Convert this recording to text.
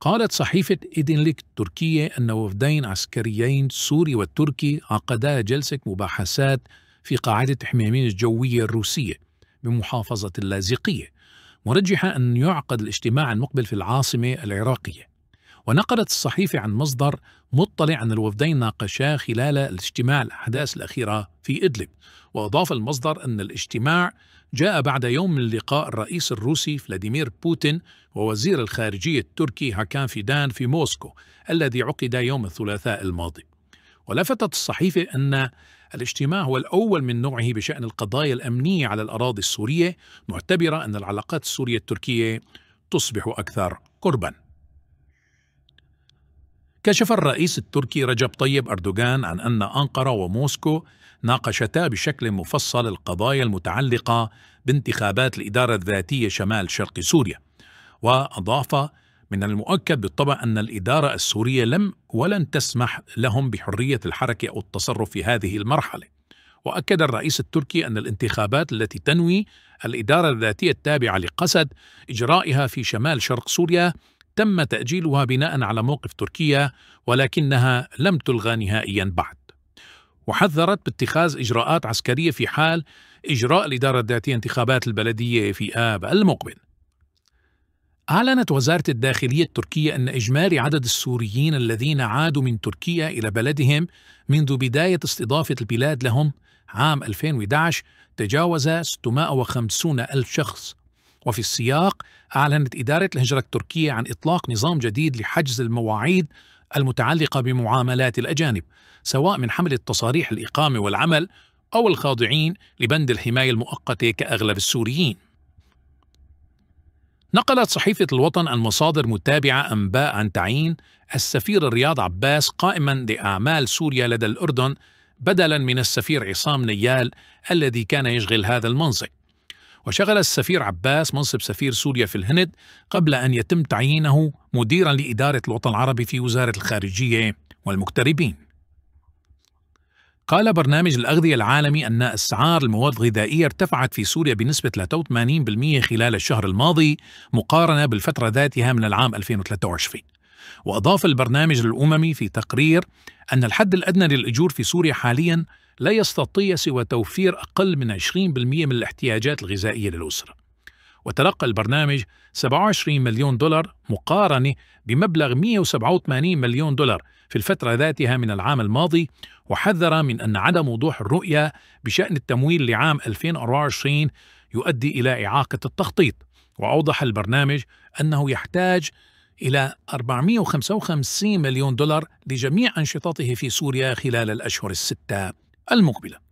قالت صحيفة إدنليك التركية أن وفدين عسكريين سوري والتركي عقدا جلسة مباحثات في قاعدة حميمين الجوية الروسية بمحافظة اللاذقية مرجحة أن يعقد الاجتماع المقبل في العاصمة العراقية ونقلت الصحيفة عن مصدر مطلع أن الوفدين ناقشا خلال الاجتماع الأحداث الأخيرة في إدلب وأضاف المصدر أن الاجتماع جاء بعد يوم من لقاء الرئيس الروسي فلاديمير بوتين ووزير الخارجية التركي هاكان فيدان في موسكو الذي عقد يوم الثلاثاء الماضي ولفتت الصحيفة أن الاجتماع هو الأول من نوعه بشأن القضايا الأمنية على الأراضي السورية معتبرة أن العلاقات السورية التركية تصبح أكثر قرباً كشف الرئيس التركي رجب طيب أردوغان عن أن أنقرة وموسكو ناقشتا بشكل مفصل القضايا المتعلقة بانتخابات الإدارة الذاتية شمال شرق سوريا وأضاف من المؤكد بالطبع أن الإدارة السورية لم ولن تسمح لهم بحرية الحركة أو التصرف في هذه المرحلة وأكد الرئيس التركي أن الانتخابات التي تنوي الإدارة الذاتية التابعة لقسد إجرائها في شمال شرق سوريا تم تأجيلها بناء على موقف تركيا ولكنها لم تلغى نهائيا بعد وحذرت باتخاذ إجراءات عسكرية في حال إجراء الإدارة الذاتية انتخابات البلدية في آب المقبل أعلنت وزارة الداخلية التركية أن إجمالي عدد السوريين الذين عادوا من تركيا إلى بلدهم منذ بداية استضافة البلاد لهم عام 2011 تجاوز 650 ألف شخص وفي السياق أعلنت إدارة الهجرة التركية عن إطلاق نظام جديد لحجز المواعيد المتعلقة بمعاملات الأجانب سواء من حملة تصاريح الإقامة والعمل أو الخاضعين لبند الحماية المؤقتة كأغلب السوريين نقلت صحيفة الوطن عن مصادر متابعة أنباء عن تعيين السفير الرياض عباس قائما لأعمال سوريا لدى الأردن بدلا من السفير عصام نيال الذي كان يشغل هذا المنصب وشغل السفير عباس منصب سفير سوريا في الهند قبل أن يتم تعيينه مديرا لإدارة الوطن العربي في وزارة الخارجية والمغتربين قال برنامج الأغذية العالمي أن أسعار المواد الغذائية ارتفعت في سوريا بنسبة 83% خلال الشهر الماضي مقارنة بالفترة ذاتها من العام 2023 وأضاف البرنامج الأممي في تقرير أن الحد الأدنى للأجور في سوريا حالياً لا يستطيع سوى توفير أقل من 20% من الاحتياجات الغذائية للأسرة وتلقى البرنامج 27 مليون دولار مقارنة بمبلغ 187 مليون دولار في الفترة ذاتها من العام الماضي وحذر من أن عدم وضوح الرؤية بشأن التمويل لعام 2024 يؤدي إلى إعاقة التخطيط وأوضح البرنامج أنه يحتاج إلى 455 مليون دولار لجميع أنشطته في سوريا خلال الأشهر الستة المقبله